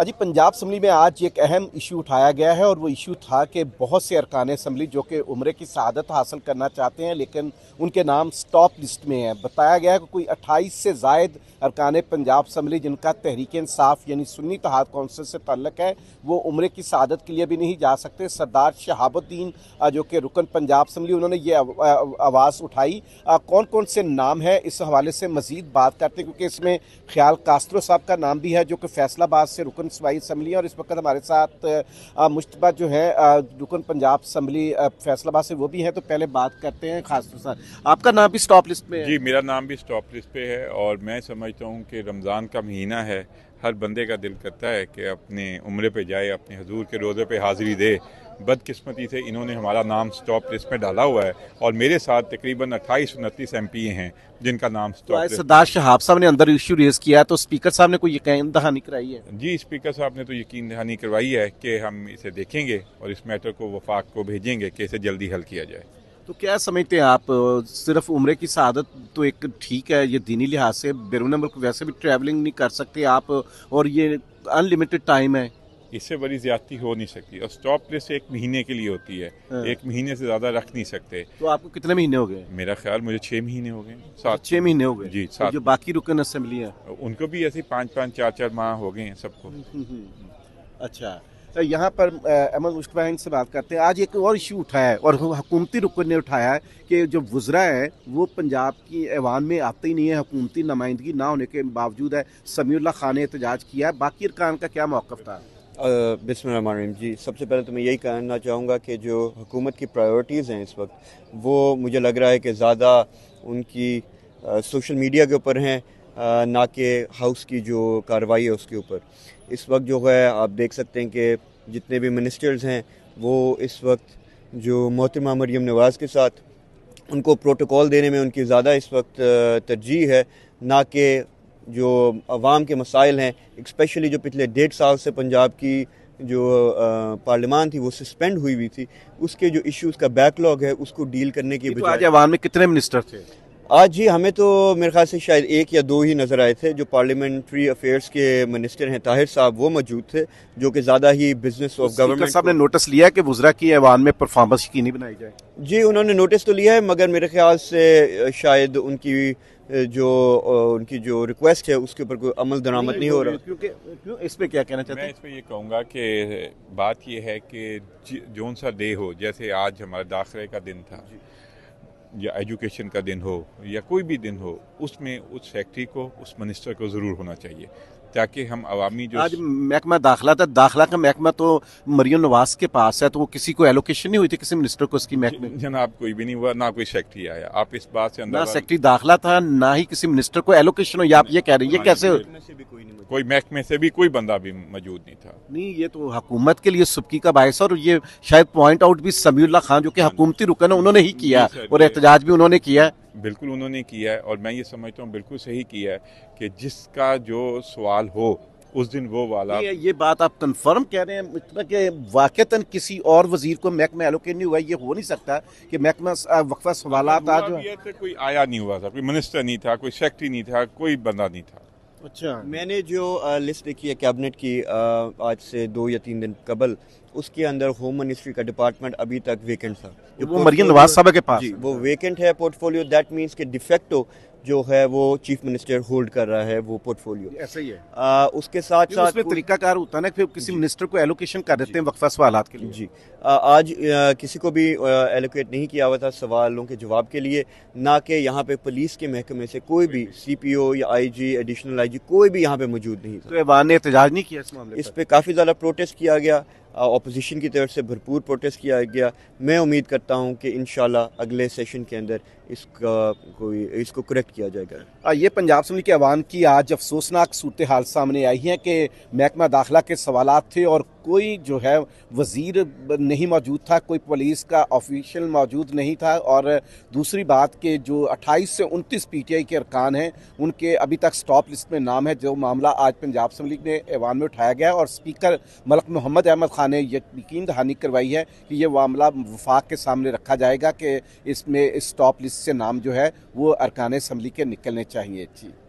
अजी पंजाब असम्बली में आज एक अहम इशू उठाया गया है और वो इशू था कि बहुत से अरकान असम्बली जो कि उम्र की शहादत हासिल करना चाहते हैं लेकिन उनके नाम स्टॉप लिस्ट में है बताया गया है कि कोई 28 से जायद अरकान पंजाब असम्बली जिनका तहरीक इंसाफ यानी सुन्नी तहाद कौंसिल से तल्लक है वो उम्र की शहादत के लिए भी नहीं जा सकते सरदार शहाबुद्दीन जो कि रुकन पंजाब असम्बली उन्होंने ये आवाज़ उठाई कौन कौन से नाम है इस हवाले से मज़ीद बात करते क्योंकि इसमें ख्याल कास्त्रो साहब का नाम भी है जो कि फैसलाबाद से रुकन रुकन सूबाई असम्बली और इस वक्त हमारे साथ मुशतबा जो है रुकन पंजाब असम्बली फैसलाबाद से वो भी है तो पहले बात करते हैं खास तौर पर आपका नाम भी स्टॉप लिस्ट में जी मेरा नाम भी स्टॉप लिस्ट पे है और मैं समझता हूँ कि रमज़ान का महीना है हर बंदे का दिल करता है कि अपने उम्र पे जाए अपने हजूर के रोज़े पे हाज़िरी दे बदकिस्मती से इन्होंने हमारा नाम स्टॉप लिस्ट में डाला हुआ है और मेरे साथ तकरीबन अट्ठाईस उनतीस एम पी हैं जिनका नाम स्टॉप तो सरदार शहाब साहब ने अंदर इशू रेज़ किया तो स्पीकर साहब ने कोई यकीन दहानी कराई है जी स्पीकर साहब ने तो यकीन दहानी करवाई है कि हम इसे देखेंगे और इस मैटर को वफाक को भेजेंगे कि इसे जल्दी हल किया जाए तो क्या समझते हैं आप सिर्फ उम्र की शहादत तो एक ठीक है ये दीनी लिहाज से बैरून मुल्क वैसे भी ट्रैवलिंग नहीं कर सकते आप और ये अनलिमिटेड टाइम है इससे बड़ी ज्यादती हो नहीं सकती और स्टॉप लिस्ट एक महीने के लिए होती है हाँ। एक महीने से ज़्यादा रख नहीं सकते तो आपको कितने महीने हो गए मेरा ख्याल मुझे छह महीने हो गए सात छह महीने हो गए जी तो सात तो जो बाकी रुकन असम्बली है उनको भी ऐसे पाँच पाँच चार चार माह हो गए हैं सबको हम्म, हम्म, हम्म। अच्छा तो यहाँ पर अहमद मुश्तबैन से बात करते हैं आज एक और इशू उठाया है और हुकूमती रुकन ने उठाया है कि जो वज्रा हैं वो पंजाब की ऐवान में आते ही नहीं है हुकूमती नुमाइंदगी ना होने के बावजूद है समीउल्ला खान ने एहतजाज किया है बाकी अरकान का क्या मौक़ था बिसमीम जी सबसे पहले तो मैं यही कहना चाहूँगा कि जो हुकूमत की प्रायोरिटीज़ हैं इस वक्त वो मुझे लग रहा है कि ज़्यादा उनकी सोशल मीडिया के ऊपर हैं ना कि हाउस की जो कार्रवाई है उसके ऊपर इस वक्त जो है आप देख सकते हैं कि जितने भी मिनिस्टर्स हैं वो इस वक्त जो मोहतरमा मरीम नवाज़ के साथ उनको प्रोटोकॉल देने में उनकी ज़्यादा इस वक्त तरजीह है ना कि जो आवाम के मसाइल हैं इस्पेली जो पिछले डेढ़ साल से पंजाब की जो पार्लियामान थी वो सस्पेंड हुई हुई थी उसके जो इश्यूज का बैकलॉग है उसको डील करने की तो आज आवाम में कितने मिनिस्टर थे आज जी हमें तो मेरे ख्याल से शायद एक या दो ही नज़र आए थे जो पार्लियामेंट्री अफेयर्स के मिनिस्टर हैं ताहिर साहब वो मौजूद थे जो कि ज़्यादा ही बिजनेस ऑफ गवर्नमेंट साहब ने नोटिस लिया कि वज्रा की ऐवान में परफॉर्मेंस नहीं बनाई जाए जी उन्होंने नोटिस तो लिया है मगर मेरे ख्याल से शायद उनकी जो उनकी जो रिक्वेस्ट है उसके ऊपर कोई अमल दरामद नहीं, हो रहा क्योंकि इस पर क्या कहना चाहते हैं इस पर यह कहूँगा कि बात यह है कि जौन सा डे हो जैसे आज हमारे दाखिले का दिन था या एजुकेशन का दिन हो या कोई भी दिन हो उसमें उस फैक्ट्री को उस मिनिस्टर को ज़रूर होना चाहिए ताकि हम अवामी जो आज महकमा दाखिला था दाखिला का महकमा तो मरियो नवास के पास है तो वो किसी को एलोकेशन नहीं हुई थी किसी मिनिस्टर को उसकी महकमे जनाब कोई भी नहीं हुआ ना कोई सेक्रेटरी आया आप इस बात से ना सेक्रेटरी दाखिला था ना ही किसी मिनिस्टर को एलोकेशन हुई आप ये कह रहे हैं ये हाँ कैसे कोई महकमे से भी कोई बंदा भी मौजूद नहीं था नहीं ये तो हुकूमत के लिए सुबकी का बायस और ये शायद पॉइंट आउट भी समीउल्ला खान जो कि हकूमती हाँ रुकन है उन्होंने ही किया और एहतजाज भी उन्होंने किया बिल्कुल उन्होंने किया है और मैं ये समझता हूँ बिल्कुल सही किया है कि जिसका जो सवाल हो उस दिन वो वाला ये, ये बात आप कंफर्म कह रहे हैं मतलब कि वाकता किसी और वजीर को महकमा एलोकेट नहीं हुआ ये हो नहीं सकता कि महकमा वक्फा सवाल आज तो कोई आया नहीं हुआ था कोई मिनिस्टर नहीं था कोई सेक्रेटरी नहीं था कोई बंदा नहीं था अच्छा मैंने जो लिस्ट देखी है कैबिनेट की आज से दो या तीन दिन कबल उसके अंदर होम मिनिस्ट्री का डिपार्टमेंट अभी तक वेकेंट था जो वो मरियम नवाज साहब के पास जी वो वेकेंट है पोर्टफोलियो दैट मींस के डिफेक्टो जो है वो चीफ मिनिस्टर होल्ड कर रहा है वो पोर्टफोलियो ऐसा ही है आ, उसके साथ साथ उसमें तरीकाकार होता है ना फिर किसी मिनिस्टर को एलोकेशन कर देते हैं वक्फा सवाल के लिए जी आ, आज आ, किसी को भी एलोकेट नहीं किया हुआ था सवालों के जवाब के लिए ना कि यहाँ पे पुलिस के महकमे से कोई भी सी पी ओ या आई जी एडिशनल आई जी कोई भी यहाँ पे मौजूद नहीं तो था तो एवान ने एहतजाज नहीं किया इस पर काफ़ी ज़्यादा प्रोटेस्ट किया गया अपोजिशन की तरफ से भरपूर प्रोटेस्ट किया गया मैं उम्मीद करता हूँ कि इन अगले सेशन के अंदर इसका कोई इसको करेक्ट किया जाएगा हाँ, ये पंजाब असम्बली के अवाम की आज अफसोसनाक सूरत हाल सामने आई है कि महकमा दाखिला के सवाल थे और कोई जो है वज़ीर नहीं मौजूद था कोई पुलिस का ऑफिशियल मौजूद नहीं था और दूसरी बात के जो 28 से 29 पीटीआई के अरकान हैं उनके अभी तक स्टॉप लिस्ट में नाम है जो मामला आज पंजाब असम्बली ने ऐवान में उठाया गया और स्पीकर मलक मोहम्मद अहमद खान खान ने यकीन दहानी करवाई है कि ये मामला वफाक के सामने रखा जाएगा कि इसमें इस टॉप लिस्ट से नाम जो है वो अरकान इसम्बली के निकलने चाहिए जी